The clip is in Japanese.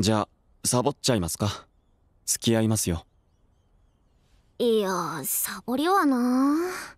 じゃあサボっちゃいますか付き合いますよいやサボりはなあ